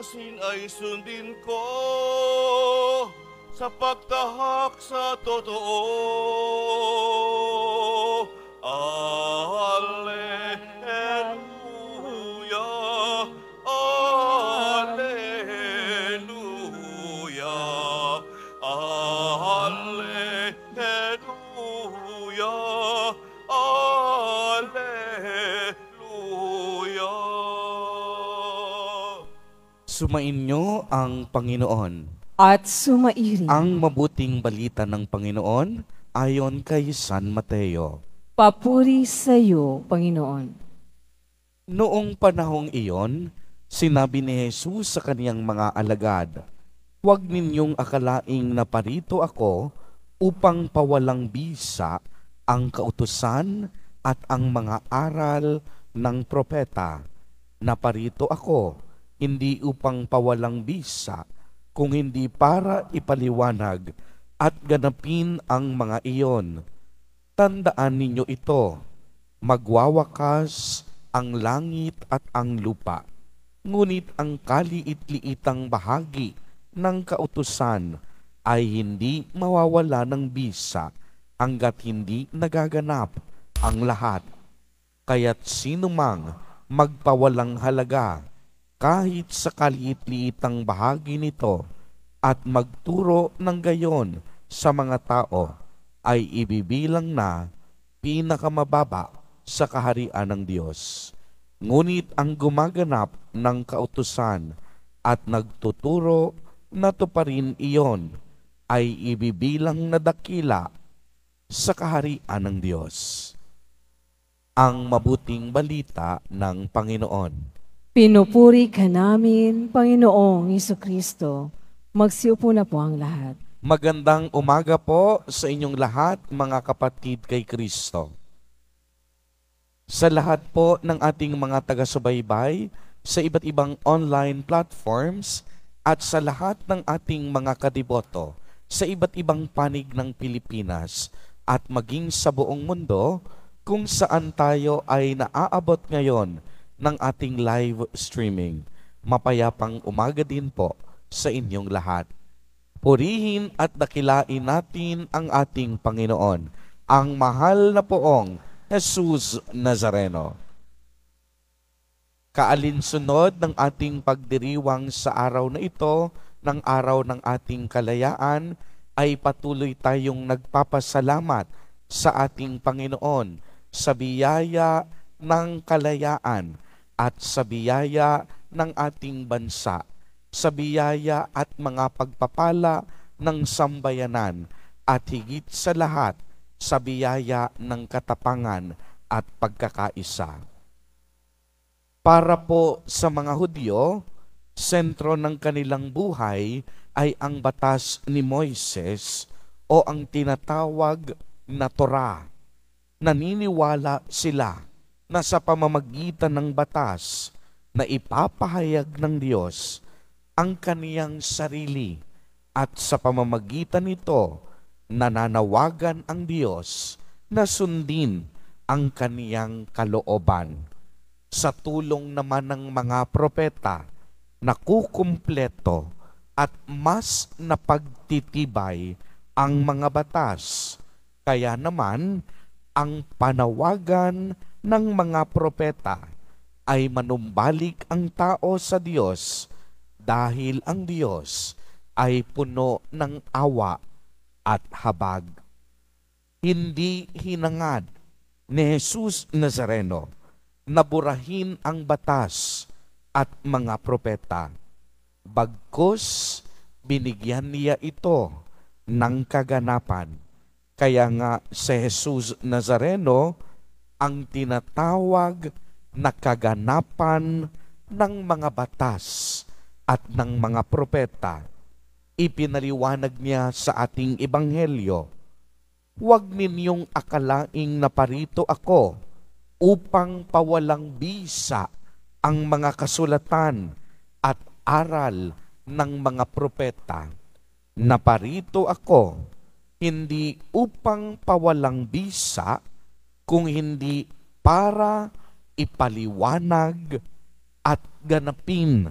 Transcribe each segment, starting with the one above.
Masin ay sundin ko sa pagtahak sa totoo. Alleluia, Alleluia, Alleluia. Sumainyo ang Panginoon. At sumairi. Ang mabuting balita ng Panginoon ayon kay San Mateo. Papuri sa iyo, Panginoon. Noong panahong iyon, sinabi ni Jesus sa kaniyang mga alagad, Huwag ninyong akalaing naparito ako upang pawalang bisa ang kautusan at ang mga aral ng propeta. Naparito ako hindi upang pawalang bisa, kung hindi para ipaliwanag at ganapin ang mga iyon. Tandaan ninyo ito, magwawakas ang langit at ang lupa, ngunit ang kaliit-liitang bahagi ng kautusan ay hindi mawawala ng bisa hanggat hindi nagaganap ang lahat. Kaya't sinumang magpawalang halaga kahit sa kaliit-liitang bahagi nito at magturo ng gayon sa mga tao ay ibibilang na pinakamababa sa kaharian ng Diyos. Ngunit ang gumaganap ng kautusan at nagtuturo na tuparin iyon ay ibibilang na dakila sa kaharian ng Diyos. Ang mabuting balita ng Panginoon. Pinupuri ka namin, Panginoong Iso Kristo. Magsiupo na po ang lahat. Magandang umaga po sa inyong lahat, mga kapatid kay Kristo. Sa lahat po ng ating mga taga-subaybay sa iba't ibang online platforms at sa lahat ng ating mga kadiboto sa iba't ibang panig ng Pilipinas at maging sa buong mundo kung saan tayo ay naaabot ngayon – ng ating live streaming. Mapayapang umaga din po sa inyong lahat. Purihin at dakilain natin ang ating Panginoon, ang mahal na poong Jesus Nazareno. Kaalinsunod ng ating pagdiriwang sa araw na ito, ng araw ng ating kalayaan, ay patuloy tayong nagpapasalamat sa ating Panginoon sa biyaya ng kalayaan at sa biyaya ng ating bansa, sa biyaya at mga pagpapala ng sambayanan at higit sa lahat sa biyaya ng katapangan at pagkakaisa. Para po sa mga Hudyo, sentro ng kanilang buhay ay ang batas ni Moises o ang tinatawag na Torah. Naniniwala sila na sa pamamagitan ng batas na ipapahayag ng Diyos ang kaniyang sarili at sa pamamagitan nito nananawagan ang Diyos na sundin ang kaniyang kalooban. Sa tulong naman ng mga propeta, nakukumpleto at mas napagtitibay ang mga batas. Kaya naman, ang panawagan ng mga propeta ay manumbalik ang tao sa Diyos dahil ang Diyos ay puno ng awa at habag. Hindi hinangad ni Jesus Nazareno na burahin ang batas at mga propeta. Bagkus, binigyan niya ito ng kaganapan kaya nga si Jesus Nazareno ang tinatawag na kaganapan ng mga batas at ng mga propeta. Ipinaliwanag niya sa ating ebanghelyo, Huwag ninyong akalaing naparito ako upang pawalang bisa ang mga kasulatan at aral ng mga propeta. Naparito ako hindi upang pawalang bisa, kung hindi para ipaliwanag at ganapin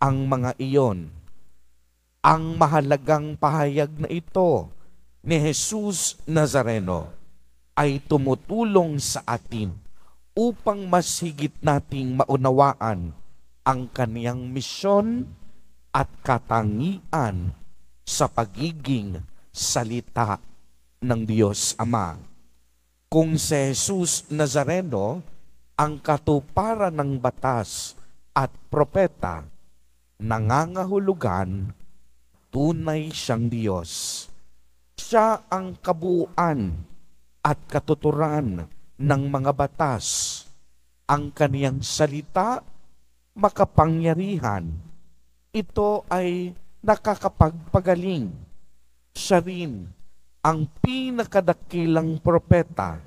ang mga iyon. Ang mahalagang pahayag na ito ni Jesus Nazareno ay tumutulong sa atin upang mas higit nating maunawaan ang kaniyang misyon at katangian sa pagiging salita ng Diyos Ama. Kung si Jesus Nazareno ang katuparan ng batas at propeta, nangangahulugan, tunay siyang Diyos. Siya ang kabuuan at katuturan ng mga batas. Ang kaniyang salita, makapangyarihan. Ito ay nakakapagpagaling siya rin ang pinakadakilang propeta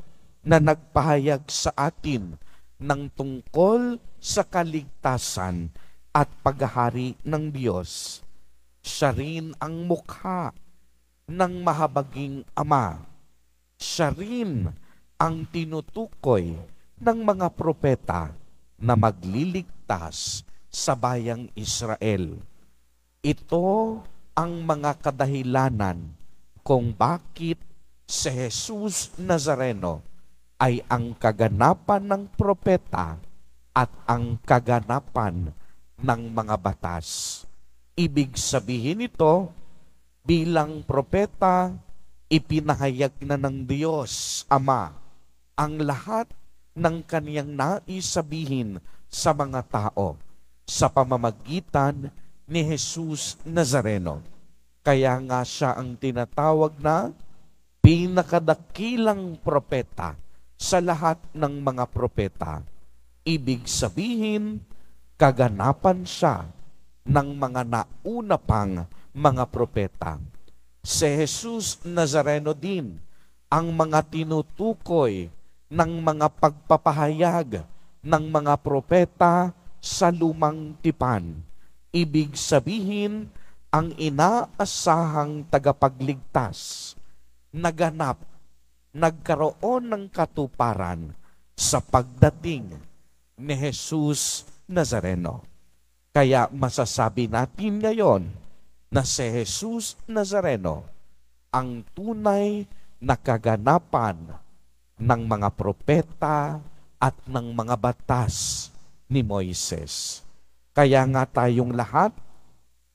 na nagpahayag sa atin ng tungkol sa kaligtasan at paghahari ng Diyos. Siya rin ang mukha ng mahabaging Ama. Siya rin ang tinutukoy ng mga propeta na magliligtas sa bayang Israel. Ito ang mga kadahilanan kung bakit si Jesus Nazareno ay ang kaganapan ng propeta at ang kaganapan ng mga batas. Ibig sabihin ito, bilang propeta, ipinahayag na ng Diyos Ama ang lahat ng kaniyang naisabihin sa mga tao sa pamamagitan ng ni Jesus Nazareno. Kaya nga siya ang tinatawag na pinakadakilang propeta sa lahat ng mga propeta. Ibig sabihin, kaganapan siya ng mga nauna pang mga propeta. Si Jesus Nazareno din ang mga tinutukoy ng mga pagpapahayag ng mga propeta sa lumang tipan Ibig sabihin, ang inaasahang tagapagligtas, naganap, nagkaroon ng katuparan sa pagdating ni Jesus Nazareno. Kaya masasabi natin ngayon na si Jesus Nazareno ang tunay na kaganapan ng mga propeta at ng mga batas ni Moises. Kaya nga tayong lahat,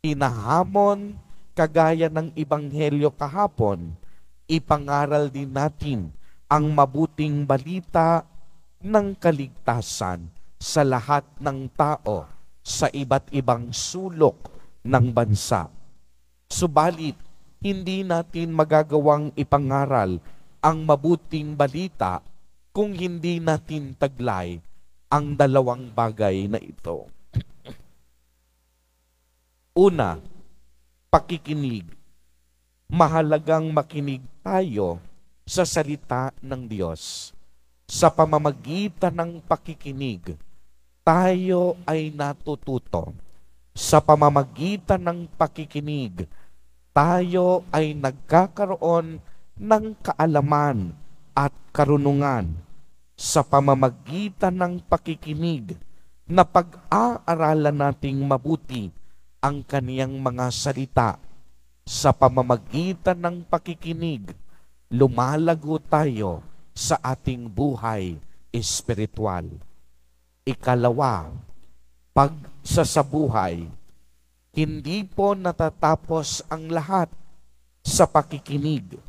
inahamon, kagaya ng Ibanghelyo kahapon, ipangaral din natin ang mabuting balita ng kaligtasan sa lahat ng tao sa iba't ibang sulok ng bansa. Subalit, hindi natin magagawang ipangaral ang mabuting balita kung hindi natin taglay ang dalawang bagay na ito. Una, pakikinig. Mahalagang makinig tayo sa salita ng Diyos. Sa pamamagitan ng pakikinig, tayo ay natututo. Sa pamamagitan ng pakikinig, tayo ay nagkakaroon ng kaalaman at karunungan. Sa pamamagitan ng pakikinig, na pag-aaralan nating mabuti ang kaniyang mga salita sa pamamagitan ng pakikinig, lumalago tayo sa ating buhay espiritual. Ikalawa, pag sa sa buhay, hindi po natatapos ang lahat sa pakikinig.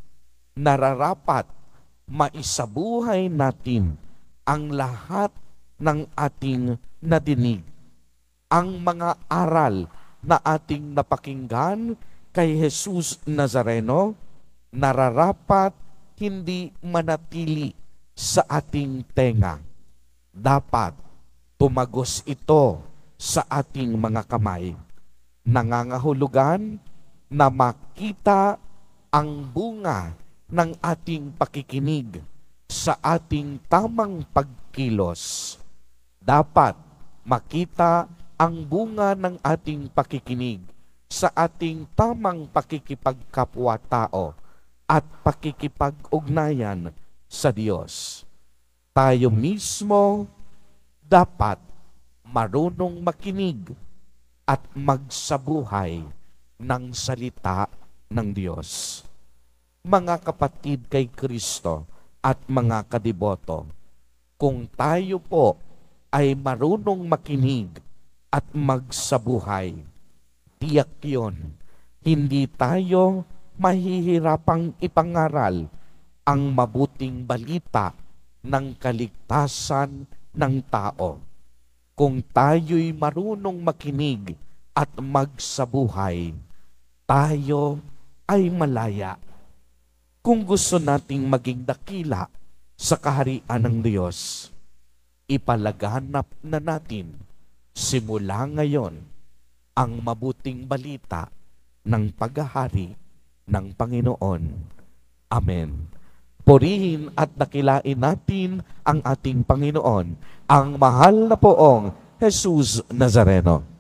Nararapat maisabuhay natin ang lahat ng ating nadinig. Ang mga aral na ating napakinggan kay Jesus Nazareno, nararapat hindi manatili sa ating tenga. Dapat tumagos ito sa ating mga kamay. Nangangahulugan na makita ang bunga ng ating pakikinig sa ating tamang pagkilos dapat makita ang bunga ng ating pakikinig sa ating tamang pakikipagkapwa-tao at pakikipag-ugnayan sa Diyos. Tayo mismo dapat marunong makinig at magsabuhay ng salita ng Diyos. Mga kapatid kay Kristo at mga kadiboto, kung tayo po ay marunong makinig at magsabuhay. Tiyak yun, hindi tayo mahihirapang ipangaral ang mabuting balita ng kaligtasan ng tao. Kung tayo'y marunong makinig at magsabuhay, tayo ay malaya. Kung gusto nating maging dakila sa kaharian ng Diyos, ipalaganap na natin simula ngayon ang mabuting balita ng paghahari ng Panginoon. Amen. Purihin at dakilain natin ang ating Panginoon, ang mahal na poong Jesus Nazareno.